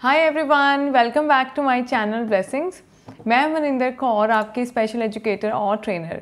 Hi everyone welcome back to my channel blessings मैं मनिंदर कौर आपकी special educator और trainer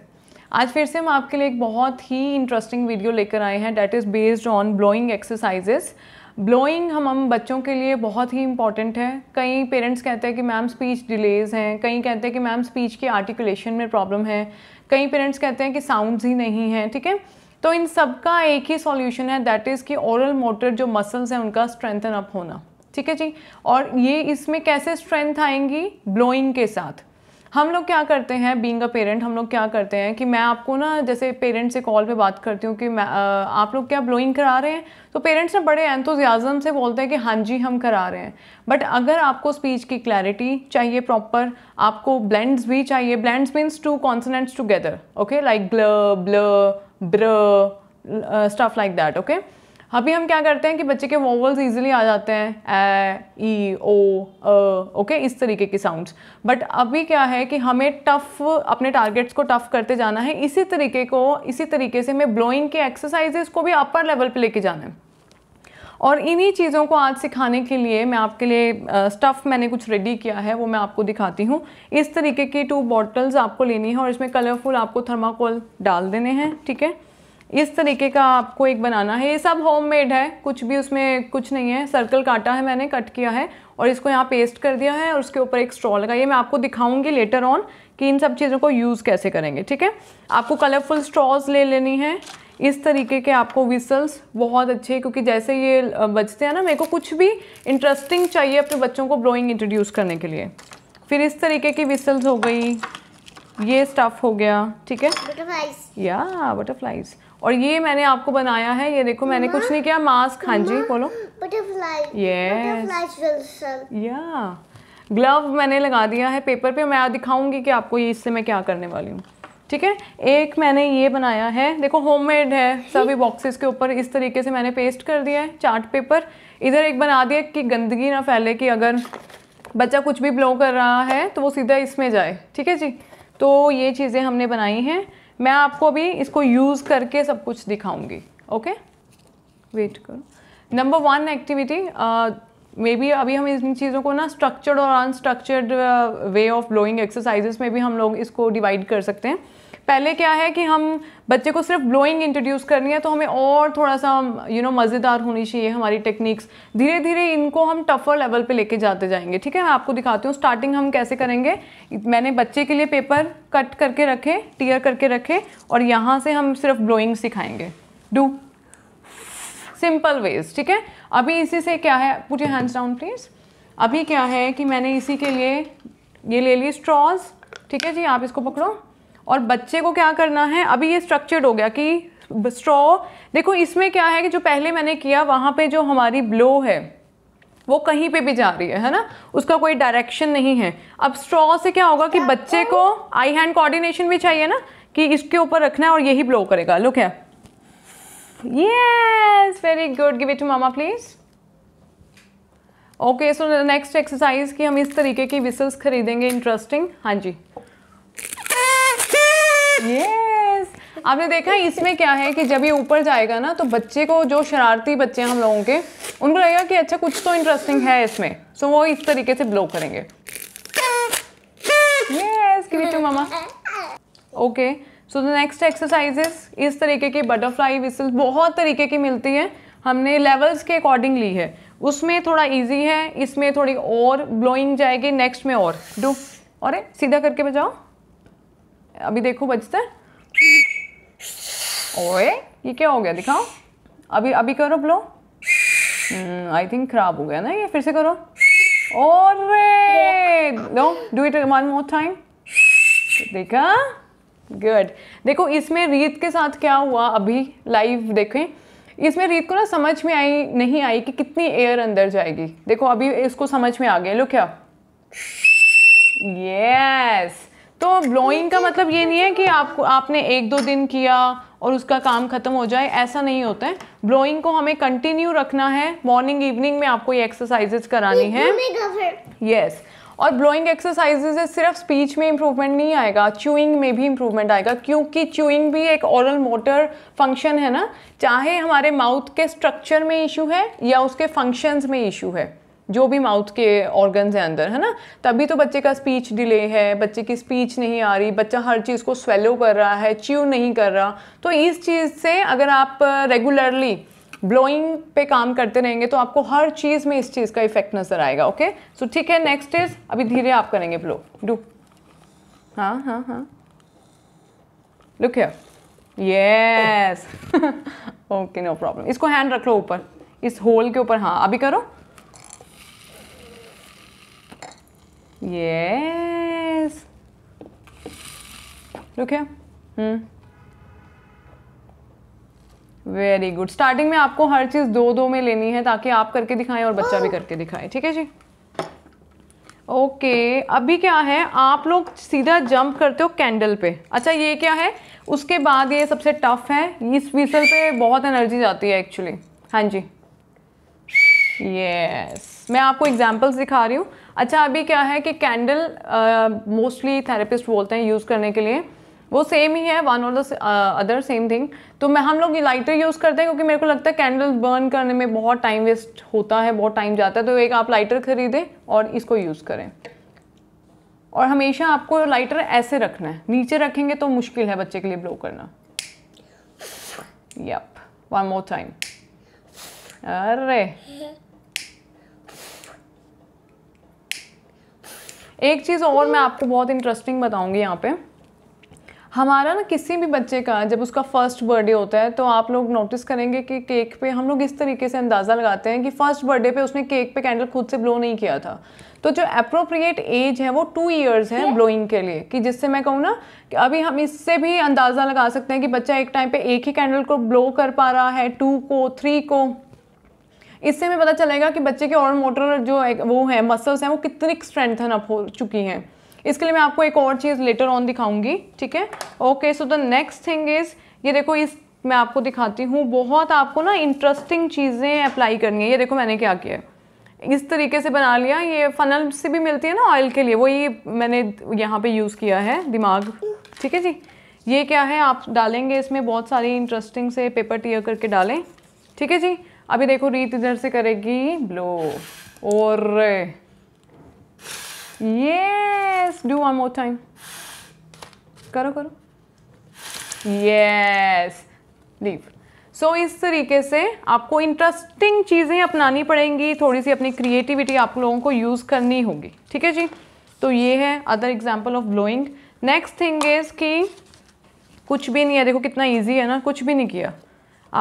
आज फिर से हम आपके लिए एक बहुत ही इंटरेस्टिंग वीडियो लेकर आए हैं that is based on blowing exercises blowing हम हम बच्चों के लिए बहुत ही इंपॉर्टेंट है कई पेरेंट्स कहते हैं कि मैम स्पीच डिलेज़ हैं कई कहते हैं कि मैम स्पीच की आर्टिकुलेशन में प्रॉब्लम है कई पेरेंट्स कहते हैं कि साउंड्स ही नहीं हैं ठीक है थीके? तो इन सब का एक ही सॉल्यूशन है दैट इज़ कि ओरल मोटर जो मसल्स हैं उनका स्ट्रेंथन अप होना ठीक है जी और ये इसमें कैसे स्ट्रेंथ आएंगी ब्लोइंग के साथ हम लोग क्या करते हैं बींग अ पेरेंट हम लोग क्या करते हैं कि मैं आपको ना जैसे पेरेंट्स से कॉल पे बात करती हूँ कि मैं आप लोग क्या ब्लोइंग करा रहे हैं तो पेरेंट्स ना बड़े एंथोजियाज़म से बोलते हैं कि हाँ जी हम करा रहे हैं बट अगर आपको स्पीच की क्लैरिटी चाहिए प्रॉपर आपको ब्लेंड्स भी चाहिए blends means two consonants together okay like ग्ल ब्ल ब्र स्टफ लाइक दैट ओके अभी हम क्या करते हैं कि बच्चे के वोवल्स ईजिली आ जाते हैं ए ई ओ ओके इस तरीके के साउंड्स बट अभी क्या है कि हमें टफ अपने टारगेट्स को टफ करते जाना है इसी तरीके को इसी तरीके से हमें ब्लोइंग के एक्सरसाइजेस को भी अपर लेवल पे लेके जाना है और इन्हीं चीज़ों को आज सिखाने के लिए मैं आपके लिए स्टफ़ मैंने कुछ रेडी किया है वो मैं आपको दिखाती हूँ इस तरीके की टू बॉटल्स आपको लेनी है और इसमें कलरफुल आपको थर्माकोल डाल देने हैं ठीक है इस तरीके का आपको एक बनाना है ये सब होम मेड है कुछ भी उसमें कुछ नहीं है सर्कल काटा है मैंने कट किया है और इसको यहाँ पेस्ट कर दिया है और उसके ऊपर एक स्ट्रॉ लगा ये मैं आपको दिखाऊंगी लेटर ऑन कि इन सब चीज़ों को यूज़ कैसे करेंगे ठीक है आपको कलरफुल स्ट्रॉज ले लेनी है इस तरीके के आपको विसल्स बहुत अच्छे क्योंकि जैसे ये बचते हैं ना मेरे को कुछ भी इंटरेस्टिंग चाहिए अपने बच्चों को ब्रॉइंग इंट्रोड्यूस करने के लिए फिर इस तरीके की विसल्स हो गई ये स्टफ़ हो गया ठीक है या बटरफ्लाइज और ये मैंने आपको बनाया है ये देखो मैंने कुछ नहीं किया मास्क हाँ जी बोलो या ग्लव मैंने लगा दिया है पेपर पे मैं दिखाऊंगी कि आपको ये इससे मैं क्या करने वाली हूँ ठीक है एक मैंने ये बनाया है देखो होममेड है सभी बॉक्सेस के ऊपर इस तरीके से मैंने पेस्ट कर दिया है चार्ट पेपर इधर एक बना दिया कि गंदगी ना फैले कि अगर बच्चा कुछ भी ब्लो कर रहा है तो वो सीधा इसमें जाए ठीक है जी तो ये चीज़ें हमने बनाई हैं मैं आपको अभी इसको यूज़ करके सब कुछ दिखाऊंगी ओके वेट करो number one activity maybe अभी हम इन चीज़ों को ना स्ट्रक्चर्ड और unstructured way of blowing exercises में भी हम लोग इसको डिवाइड कर सकते हैं पहले क्या है कि हम बच्चे को सिर्फ ब्लोइंग इंट्रोड्यूस करनी है तो हमें और थोड़ा सा यू नो मज़ेदार होनी चाहिए हमारी टेक्निक्स धीरे धीरे इनको हम टफर लेवल पे लेके जाते जाएंगे ठीक है मैं आपको दिखाती हूँ स्टार्टिंग हम कैसे करेंगे मैंने बच्चे के लिए पेपर कट करके रखे टीयर करके रखे और यहाँ से हम सिर्फ ब्लोइंग सिखाएंगे डू सिंपल वेज ठीक है अभी इसी से क्या है पुट हैंड्स डाउन प्लीज अभी क्या है कि मैंने इसी के लिए ये ले लिए स्ट्रॉज ठीक है जी आप इसको पकड़ो और बच्चे को क्या करना है अभी ये स्ट्रक्चर्ड हो गया कि स्ट्रॉ देखो इसमें क्या है कि जो पहले मैंने किया वहाँ पे जो हमारी ब्लो है वो कहीं पे भी जा रही है है ना उसका कोई डायरेक्शन नहीं है अब स्ट्रॉ से क्या होगा कि बच्चे को आई हैंड कोऑर्डिनेशन भी चाहिए ना कि इसके ऊपर रखना है और यही ब्लो करेगा लुक है ये very good give it to mama please okay so next exercise की हम इस तरीके की विसल्स खरीदेंगे इंटरेस्टिंग हाँ जी यस yes. आपने देखा इसमें क्या है कि जब ये ऊपर जाएगा ना तो बच्चे को जो शरारती बच्चे हैं हम लोगों के उनको लगेगा कि अच्छा कुछ तो इंटरेस्टिंग है इसमें सो so, वो इस तरीके से ब्लो करेंगे यस yes, mama okay okay. So the next exercises इस तरीके की बटरफ्लाई विसल बहुत तरीके की मिलती हैं हमने लेवल्स के अकॉर्डिंग ली है उसमें थोड़ा इजी है इसमें थोड़ी और ब्लोइंग जाएगी नेक्स्ट में और डू और सीधा करके बजाओ अभी देखो बजते ओए ये क्या हो गया दिखाओ अभी अभी करो ब्लो आई थिंक खराब हो गया ना ये फिर से करो और do it one more time देखा गुड देखो इसमें रीत के साथ क्या हुआ अभी लाइव देखें इसमें रीत को ना समझ में आई नहीं आई कि कितनी एयर अंदर जाएगी देखो अभी इसको समझ में आ गया लो क्या यस तो ब्लोइंग का मतलब ये नहीं है कि आपको आपने एक दो दिन किया और उसका काम ख़त्म हो जाए ऐसा नहीं होता है ब्लोइंग को हमें कंटिन्यू रखना है मॉर्निंग इवनिंग में आपको ये एक्सरसाइजेस करानी है यस yes. और ब्लोइंग एक्सरसाइजेज से सिर्फ स्पीच में इम्प्रूवमेंट नहीं आएगा च्यूइंग में भी इम्प्रूवमेंट आएगा क्योंकि च्यूइंग भी एक औरल मोटर फंक्शन है ना चाहे हमारे माउथ के स्ट्रक्चर में इशू है या उसके फंक्शंस में इशू है जो भी माउथ के ऑर्गन्स हैं अंदर है ना तभी तो बच्चे का स्पीच डिले है बच्चे की स्पीच नहीं आ रही बच्चा हर चीज़ को स्वेलो कर रहा है च्यू नहीं कर रहा तो इस चीज़ से अगर आप रेगुलरली ब्लोइंग पे काम करते रहेंगे तो आपको हर चीज़ में इस चीज़ का इफेक्ट नज़र आएगा ओके सो ठीक है नेक्स्ट इज अभी धीरे आप करेंगे ब्लो डू हाँ हाँ हाँ look here yes okay no problem इसको हैंड रख लो ऊपर इस होल के ऊपर हाँ अभी करो yes look here hmm very good starting में आपको हर चीज़ दो दो में लेनी है ताकि आप करके दिखाएं और बच्चा भी हाँ। करके दिखाएं ठीक है जी ओके okay, अभी क्या है आप लोग सीधा जंप करते हो कैंडल पे अच्छा ये क्या है उसके बाद ये सबसे टफ है इस विसल पे बहुत एनर्जी जाती है एक्चुअली हाँ जी यस मैं आपको एग्जांपल्स दिखा रही हूँ अच्छा अभी क्या है कि कैंडल मोस्टली थेरेपिस्ट बोलते हैं यूज़ करने के लिए वो सेम ही है वन और द अदर सेम थिंग तो मैं हम लोग लाइटर यूज़ करते हैं क्योंकि मेरे को लगता है कैंडल बर्न करने में बहुत टाइम वेस्ट होता है बहुत टाइम जाता है तो एक आप लाइटर खरीदें और इसको यूज़ करें और हमेशा आपको लाइटर ऐसे रखना है नीचे रखेंगे तो मुश्किल है बच्चे के लिए ब्लो करना यप वन मोर टाइम अरे एक चीज़ और मैं आपको बहुत इंटरेस्टिंग बताऊंगी यहाँ पे हमारा ना किसी भी बच्चे का जब उसका फर्स्ट बर्थडे होता है तो आप लोग नोटिस करेंगे कि केक पे हम लोग इस तरीके से अंदाज़ा लगाते हैं कि फ़र्स्ट बर्थडे पे उसने केक पे कैंडल खुद से ब्लो नहीं किया था तो जो अप्रोप्रिएट एज है वो टू ईयर्स है ब्लोइंग के लिए कि जिससे मैं कहूँ ना कि अभी हम इससे भी अंदाज़ा लगा सकते हैं कि बच्चा एक टाइम पे एक ही कैंडल को ब्लो कर पा रहा है टू को थ्री को इससे हमें पता चलेगा कि बच्चे के और मोटर जो वो है मसल्स हैं वो कितनी स्ट्रेंथन अप हो चुकी हैं इसके लिए मैं आपको एक और चीज़ लेटर ऑन दिखाऊंगी ठीक है okay so the next thing is ये देखो इस मैं आपको दिखाती हूँ बहुत आपको ना इंटरेस्टिंग चीज़ें अप्लाई करनी है ये देखो मैंने क्या किया इस तरीके से बना लिया ये फनल से भी मिलती है ना ऑयल के लिए वो ये मैंने यहाँ पे यूज़ किया है दिमाग ठीक है जी ये क्या है आप डालेंगे इसमें बहुत सारी इंटरेस्टिंग से पेपर टीयर करके डालें ठीक है जी अभी देखो रीत इधर से करेगी ब्लो और Yes. Do one more time. करो करो yes लीव सो so, इस तरीके से आपको इंटरेस्टिंग चीज़ें अपनानी पड़ेंगी थोड़ी सी अपनी क्रिएटिविटी आप लोगों को यूज़ करनी होगी ठीक है जी तो ये है other example of blowing next thing is कि कुछ भी नहीं है देखो कितना ईजी है ना कुछ भी नहीं किया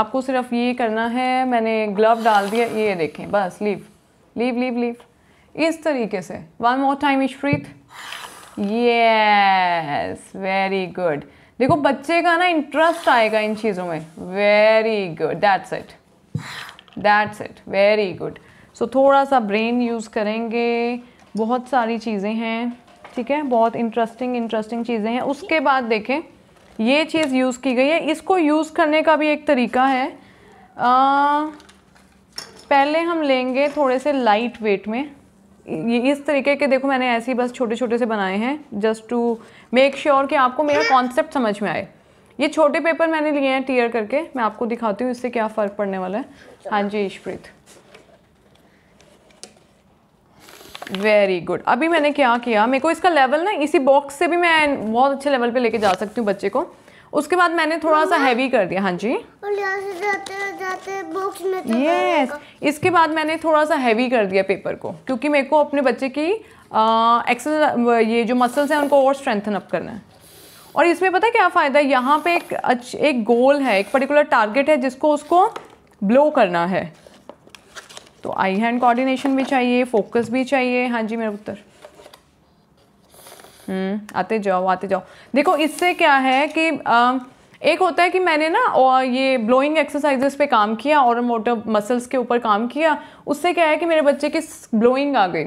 आपको सिर्फ ये करना है मैंने ग्लव डाल दिया ये देखें बस लीव लीव लीव लीव इस तरीके से one more time Ishreet yes very good देखो बच्चे का ना इंटरेस्ट आएगा इन चीज़ों में very good that's it that's it very good so थोड़ा सा ब्रेन यूज़ करेंगे बहुत सारी चीज़ें हैं ठीक है बहुत इंटरेस्टिंग इंटरेस्टिंग चीज़ें हैं उसके बाद देखें ये चीज़ यूज़ की गई है इसको यूज़ करने का भी एक तरीका है आ, पहले हम लेंगे थोड़े से लाइट वेट में ये इस तरीके के देखो मैंने ऐसे ही बस छोटे छोटे से बनाए हैं जस्ट टू मेक श्योर कि आपको मेरा कॉन्सेप्ट समझ में आए ये छोटे पेपर मैंने लिए हैं टीयर करके मैं आपको दिखाती हूँ इससे क्या फ़र्क पड़ने वाला है हाँ जी ईशप्रीत वेरी गुड अभी मैंने क्या किया मेरे को इसका लेवल ना इसी बॉक्स से भी मैं बहुत अच्छे लेवल पे लेके जा सकती हूँ बच्चे को उसके बाद मैंने थोड़ा सा हैवी कर दिया हाँ जी यस तो इसके बाद मैंने थोड़ा सा हैवी कर दिया पेपर को क्योंकि मेरे को अपने बच्चे की एक्सरसाइज ये जो मसल्स हैं उनको और स्ट्रेंथन अप करना है और इसमें पता क्या फ़ायदा यहाँ पे एक एक गोल है एक पर्टिकुलर टारगेट है जिसको उसको ब्लो करना है तो आई हैंड कोऑर्डिनेशन भी चाहिए फोकस भी चाहिए हाँ जी मेरा उत्तर हम्म, आते जाओ आते जाओ देखो इससे क्या है कि आ, एक होता है कि मैंने ना ये ब्लोइंग एक्सरसाइजेस पे काम किया और मोटर मसल्स के ऊपर काम किया उससे क्या है कि मेरे बच्चे की ब्लोइंग आ गई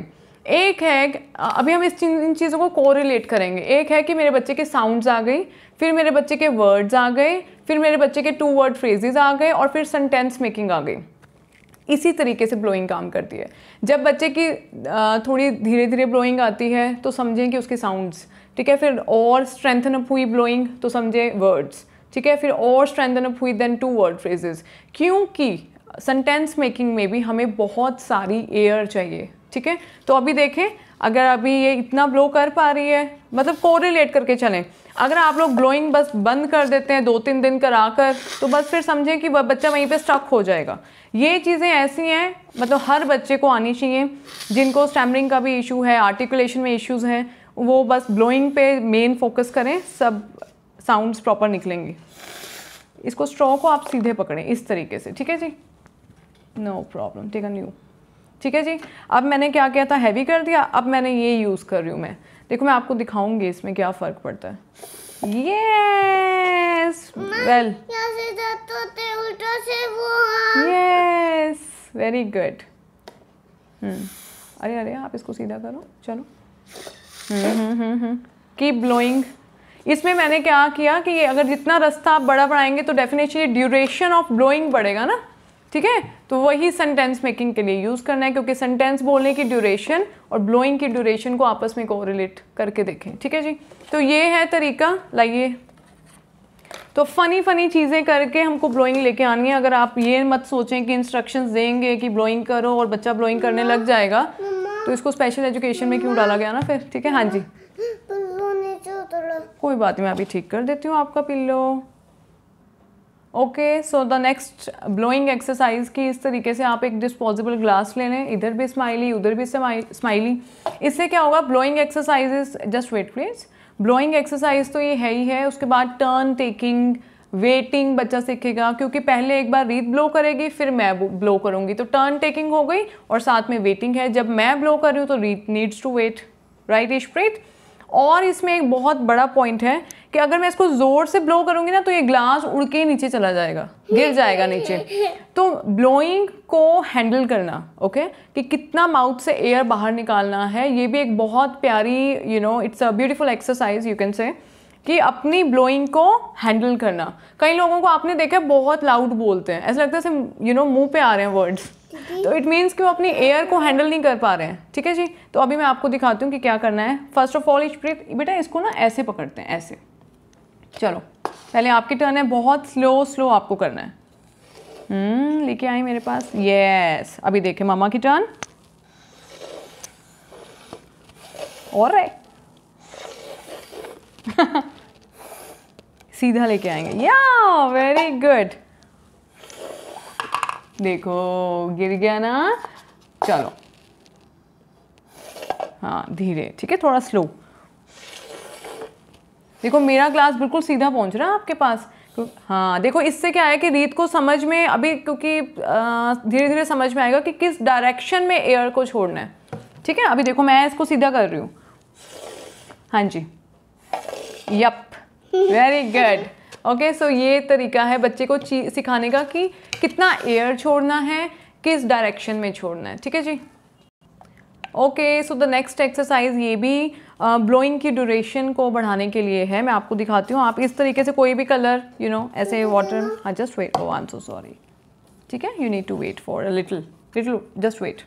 एक है अभी हम इस इन चीज़ों को कोरिलेट करेंगे एक है कि मेरे बच्चे के साउंड्स आ गई फिर मेरे बच्चे के वर्ड्स आ गए फिर मेरे बच्चे के टू वर्ड फ्रेजेज आ गए और फिर सेंटेंस मेकिंग आ गई इसी तरीके से ब्लोइंग काम करती है जब बच्चे की थोड़ी धीरे धीरे ब्लोइंग आती है तो समझें कि उसके साउंड्स ठीक है फिर और स्ट्रेंथन अप हुई ब्लोइंग तो समझें वर्ड्स ठीक है फिर और स्ट्रेंथन अप हुई देन टू वर्ड फ्रेजेस क्योंकि सेंटेंस मेकिंग में भी हमें बहुत सारी एयर चाहिए ठीक है तो अभी देखें अगर अभी ये इतना ब्लो कर पा रही है मतलब कोरिलेट करके चलें अगर आप लोग ग्लोइंग बस बंद कर देते हैं दो तीन दिन कराकर तो बस फिर समझें कि बच्चा वहीं पे स्टक हो जाएगा ये चीज़ें ऐसी हैं मतलब हर बच्चे को आनी चाहिए जिनको स्टैमरिंग का भी इशू है आर्टिकुलेशन में इश्यूज़ हैं वो बस ग्लोइंग पे मेन फोकस करें सब साउंड्स प्रॉपर निकलेंगे इसको स्ट्रॉ को आप सीधे पकड़ें इस तरीके से ठीक है जी no problem take a new ठीक है जी अब मैंने क्या किया था हैवी कर दिया अब मैंने ये यूज़ कर रही हूँ मैं देखो मैं आपको दिखाऊंगी इसमें क्या फ़र्क पड़ता है yes well yes very good अरे अरे आप इसको सीधा करो चलो keep hmm, blowing hmm, hmm, इसमें मैंने क्या किया कि अगर जितना रास्ता आप बड़ा बढ़ाएंगे तो डेफिनेटली ड्यूरेशन ऑफ ब्लोइंग बढ़ेगा ना ठीक है तो वही सेंटेंस मेकिंग के लिए यूज़ करना है क्योंकि सेंटेंस बोलने की ड्यूरेशन और ब्लोइंग की ड्यूरेशन को आपस में कोरिलेट करके देखें ठीक है जी तो ये है तरीका लाइए तो फ़नी फ़नी चीज़ें करके हमको ब्लोइंग लेके आनी है अगर आप ये मत सोचें कि इंस्ट्रक्शंस देंगे कि ब्लोइंग करो और बच्चा ब्लोइंग करने लग जाएगा तो इसको स्पेशल एजुकेशन में क्यों डाला गया ना फिर ठीक है हाँ जी कोई बात नहीं मैं अभी ठीक कर देती हूँ आपका pillow okay so the next blowing exercise की इस तरीके से आप एक डिस्पोजेबल ग्लास ले लें इधर भी स्माइली उधर भी स्माइली इससे क्या होगा blowing exercise just wait please blowing exercise तो ये है ही है उसके बाद टर्न टेकिंग वेटिंग बच्चा सीखेगा क्योंकि पहले एक बार रीत ब्लो करेगी फिर मैं ब्लो करूँगी तो टर्न टेकिंग हो गई और साथ में वेटिंग है जब मैं ब्लो कर रही हूँ तो Reet needs to wait right Ishpreet और इसमें एक बहुत बड़ा पॉइंट है कि अगर मैं इसको ज़ोर से ब्लो करूंगी ना तो ये ग्लास उड़ के नीचे चला जाएगा गिर जाएगा नीचे तो ब्लोइंग को हैंडल करना ओके okay? कि कितना माउथ से एयर बाहर निकालना है ये भी एक बहुत प्यारी you know it's a beautiful exercise you can say कि अपनी ब्लोइंग को हैंडल करना कई लोगों को आपने देखा बहुत लाउड बोलते हैं ऐसा लगता है यू नो मुंह पे आ रहे हैं वर्ड्स तो इट मीन्स कि वो अपनी एयर को हैंडल नहीं कर पा रहे हैं ठीक है जी तो अभी मैं आपको दिखाती हूँ कि क्या करना है फर्स्ट ऑफ ऑल इच बेटा इसको ना ऐसे पकड़ते हैं ऐसे चलो पहले आपकी टर्न है बहुत स्लो स्लो आपको करना है हम्म लेके आई मेरे पास यस अभी देखे मामा की टर्न और सीधा लेके आएंगे या वेरी गुड देखो गिर गया ना चलो हाँ धीरे ठीक है थोड़ा स्लो देखो मेरा ग्लास बिल्कुल सीधा पहुंच रहा है आपके पास हाँ देखो इससे क्या है कि रीत को समझ में अभी क्योंकि धीरे धीरे समझ में आएगा कि किस डायरेक्शन में एयर को छोड़ना है ठीक है अभी देखो मैं इसको सीधा कर रही हूँ हाँ जी yup very good okay so ये तरीका है बच्चे को सिखाने का कि कितना एयर छोड़ना है किस डायरेक्शन में छोड़ना है ठीक है जी okay so the next exercise ये भी ब्लोइंग uh, की ड्यूरेशन को बढ़ाने के लिए है मैं आपको दिखाती हूँ आप इस तरीके से कोई भी कलर यू नो ऐसे वाटर हाँ just wait I am so sorry ठीक है you need to wait for a little little just wait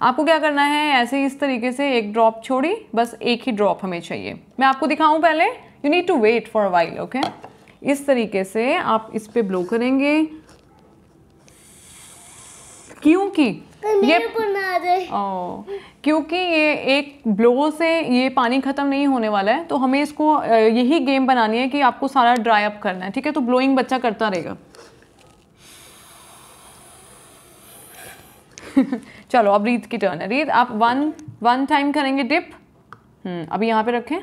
आपको क्या करना है ऐसे इस तरीके से एक ड्रॉप छोड़ी बस एक ही ड्रॉप हमें चाहिए मैं आपको दिखाऊं पहले you need to wait for a while okay इस तरीके से आप इस पर ब्लो करेंगे क्योंकि ये ओ, क्योंकि ये एक ब्लो से ये पानी ख़त्म नहीं होने वाला है तो हमें इसको यही गेम बनानी है कि आपको सारा ड्राई अप करना है ठीक है तो ब्लोइंग बच्चा करता रहेगा चलो अब रीत की टर्न है रीत आप वन वन टाइम करेंगे डिप हम्म, अभी यहाँ पे रखें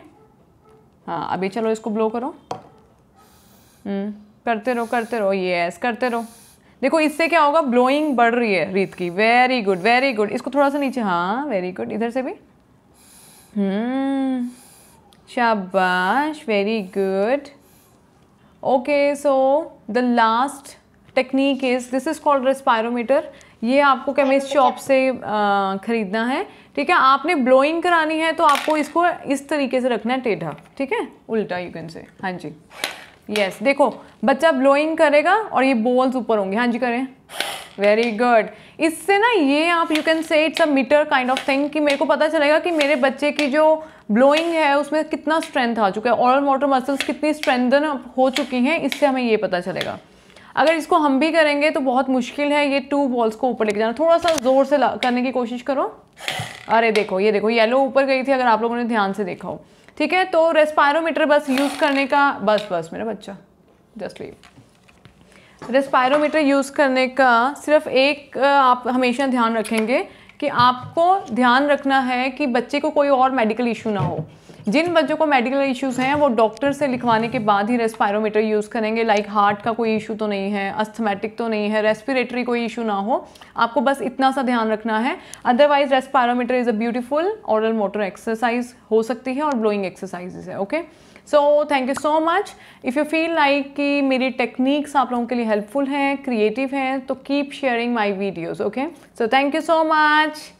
हाँ अभी चलो इसको ब्लो करो हम्म, करते रहो करते रहो यस करते रहो देखो इससे क्या होगा ब्लोइंग बढ़ रही है रीत की वेरी गुड वेरी गुड इसको थोड़ा सा नीचे हाँ वेरी गुड इधर से भी हम्म, शाबाश very good okay so the last technique is this is called respirometer ये आपको केमिस्ट शॉप से ख़रीदना है ठीक है आपने ब्लोइंग करानी है तो आपको इसको इस तरीके से रखना है टेढ़ा ठीक है उल्टा यू कैन से हाँ जी यस yes, देखो बच्चा ब्लोइंग करेगा और ये बॉल्स ऊपर होंगे हाँ जी करें वेरी गुड इससे ना ये आप you can say it's a meter kind of thing कि मेरे को पता चलेगा कि मेरे बच्चे की जो ब्लोइंग है उसमें कितना स्ट्रेंथ आ चुका है ऑरल मोटर मसल्स कितनी स्ट्रेंथन हो चुकी हैं इससे हमें ये पता चलेगा अगर इसको हम भी करेंगे तो बहुत मुश्किल है ये टू बॉल्स को ऊपर लेके जाना थोड़ा सा ज़ोर से करने की कोशिश करो अरे देखो ये देखो येलो ऊपर गई थी अगर आप लोगों ने ध्यान से देखा हो ठीक है तो रेस्पायरोमीटर बस यूज़ करने का बस बस मेरा बच्चा जस्ट लीव रेस्पायरोमीटर यूज़ करने का सिर्फ एक आप हमेशा ध्यान रखेंगे कि आपको ध्यान रखना है कि बच्चे को कोई और मेडिकल इशू ना हो जिन बच्चों को मेडिकल इश्यूज़ हैं वो डॉक्टर से लिखवाने के बाद ही रेस्पायरोमीटर यूज़ करेंगे लाइक हार्ट का कोई इशू तो नहीं है अस्थमेटिक तो नहीं है रेस्पिरेटरी कोई इशू ना हो आपको बस इतना सा ध्यान रखना है otherwise respirometer is a beautiful oral motor exercise हो सकती है और ब्लोइंग एक्सरसाइज है okay so thank you so much if you feel like कि मेरी टेक्निक्स आप लोगों के लिए हेल्पफुल हैं क्रिएटिव हैं तो keep sharing my videos okay so thank you so much